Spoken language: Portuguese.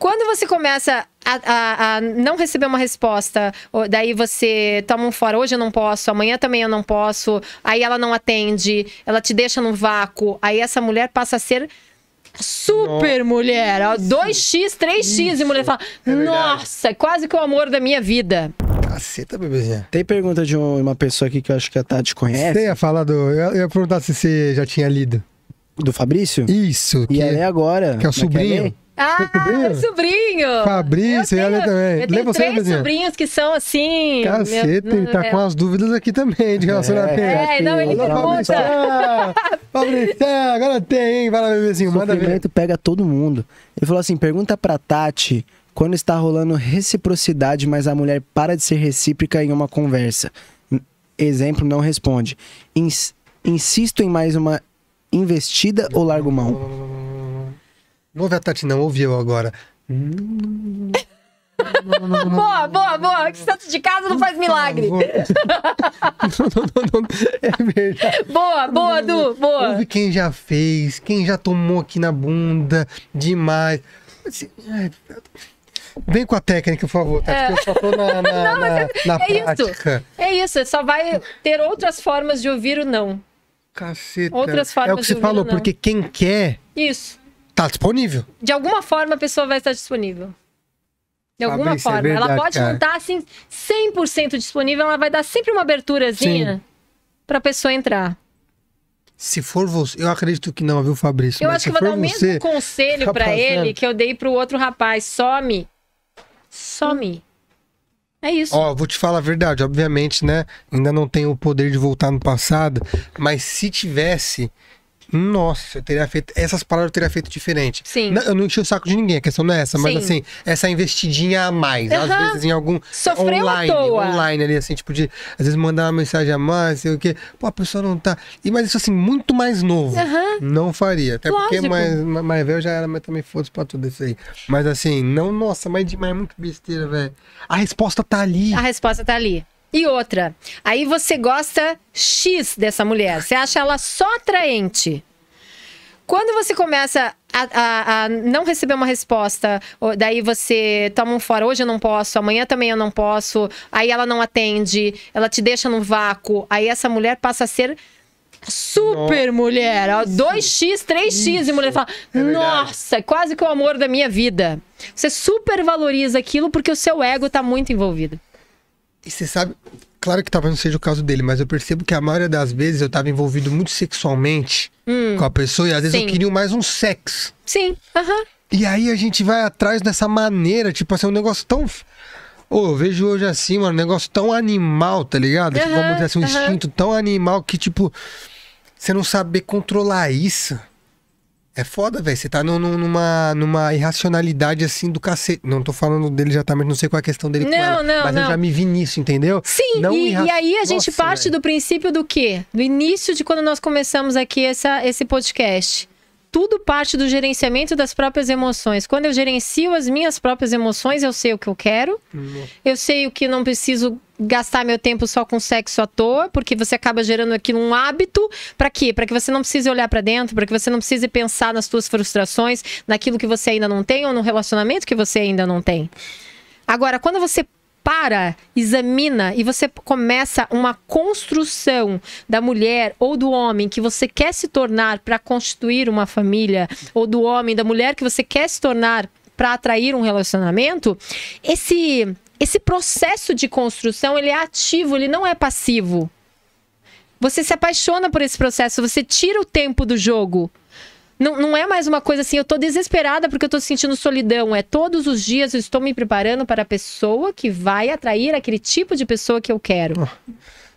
Quando você começa a, a, a, não receber uma resposta, daí você toma um fora, hoje eu não posso, amanhã também eu não posso, aí ela não atende, ela te deixa no vácuo, aí essa mulher passa a ser super nossa. mulher, isso. 2x, 3x, isso. e mulher fala, é nossa, é quase que o amor da minha vida. Caceta, bebezinha. Tem pergunta de uma pessoa aqui que eu acho que a Tati conhece. Você ia falar do... Eu ia perguntar se você já tinha lido. Do Fabrício? Isso. E que, é agora. Que é o é é sobrinho. Ah, sobrinho? sobrinho. Fabrício, eu tenho, também. Eu tenho Lê três você, sobrinhos que são assim. Cacete, meu... tá com as dúvidas aqui também de é. relacionamento. É, é não, ele pergunta. conta. Fabrício, agora tem, hein? Vai lá, bebezinho, manda ver. O pega todo mundo. Ele falou assim: pergunta pra Tati quando está rolando reciprocidade, mas a mulher para de ser recíproca em uma conversa. Exemplo, não responde. Ins insisto em mais uma investida ou largo mão? ouve a Tati, não, ouviu agora. boa, boa, boa. Que santo de casa não faz milagre. não, não, não, não. É verdade. Boa, boa, Du, boa. Ouve quem já fez, quem já tomou aqui na bunda, demais. Assim, vem com a técnica, por favor, é. eu só tô na, na, não, na, na é, é prática. Isso. É isso, só vai ter outras formas de ouvir o não. Caceta. Outras formas É o que você falou, porque quem quer... Isso Tá disponível. De alguma forma a pessoa vai estar disponível. De alguma é forma. É verdade, ela pode cara. não estar assim 100% disponível, ela vai dar sempre uma aberturazinha para a pessoa entrar. Se for você, eu acredito que não, viu, Fabrício? Eu acho que vou dar o mesmo conselho para ele que eu dei pro outro rapaz, some. Some. É isso. Ó, vou te falar a verdade, obviamente, né? Ainda não tenho o poder de voltar no passado, mas se tivesse, nossa, eu teria feito. Essas palavras eu teria feito diferente. Sim. Não, eu não enchi o saco de ninguém, a questão não é essa, mas Sim. assim, essa investidinha a mais. Uhum. Às vezes em algum. Sofreu online, online ali, assim, tipo, de às vezes mandar uma mensagem a mais, sei o quê. Pô, a pessoa não tá. E, mas isso assim, muito mais novo. Uhum. Não faria. Até Lógico. porque mais, mais velho já era, mas também foda-se pra tudo isso aí. Mas assim, não, nossa, mas demais, é muito besteira, velho. A resposta tá ali. A resposta tá ali. E outra, aí você gosta X dessa mulher, você acha ela só atraente. Quando você começa a, a, a, não receber uma resposta, daí você toma um fora, hoje eu não posso, amanhã também eu não posso, aí ela não atende, ela te deixa no vácuo, aí essa mulher passa a ser super nossa. mulher, ó, 2x, 3x, Isso. e mulher fala, é nossa, é quase que o amor da minha vida. Você super valoriza aquilo porque o seu ego tá muito envolvido. E você sabe, Claro que talvez não seja o caso dele, mas eu percebo que a maioria das vezes eu tava envolvido muito sexualmente hum, com a pessoa e às vezes sim. eu queria mais um sexo. Sim, aham. Uhum. E aí a gente vai atrás dessa maneira, tipo assim, um negócio tão. Ô, oh, eu vejo hoje assim, mano, um negócio tão animal, tá ligado? Uhum, tipo, vamos dizer assim, um uhum. instinto tão animal que, tipo, você não saber controlar isso. É foda, velho. Você tá numa, numa irracionalidade assim do cacete. Não tô falando dele exatamente, não sei qual é a questão dele não, com ela, não, mas não. eu já me vi nisso, entendeu? Sim, não e, irra... e aí a gente Nossa, parte véio. do princípio do quê? Do início de quando nós começamos aqui essa, esse podcast tudo parte do gerenciamento das próprias emoções. Quando eu gerencio as minhas próprias emoções, eu sei o que eu quero, hum. eu sei o que não preciso gastar meu tempo só com sexo à toa, porque você acaba gerando aquilo um hábito. Para quê? Para que você não precise olhar para dentro, para que você não precise pensar nas suas frustrações, naquilo que você ainda não tem ou no relacionamento que você ainda não tem. Agora, quando você para, examina e você começa uma construção da mulher ou do homem que você quer se tornar para constituir uma família, ou do homem, da mulher que você quer se tornar para atrair um relacionamento, esse esse processo de construção, ele é ativo, ele não é passivo. Você se apaixona por esse processo, você tira o tempo do jogo. Não, não é mais uma coisa assim, eu tô desesperada porque eu tô sentindo solidão. É todos os dias eu estou me preparando para a pessoa que vai atrair aquele tipo de pessoa que eu quero. Oh.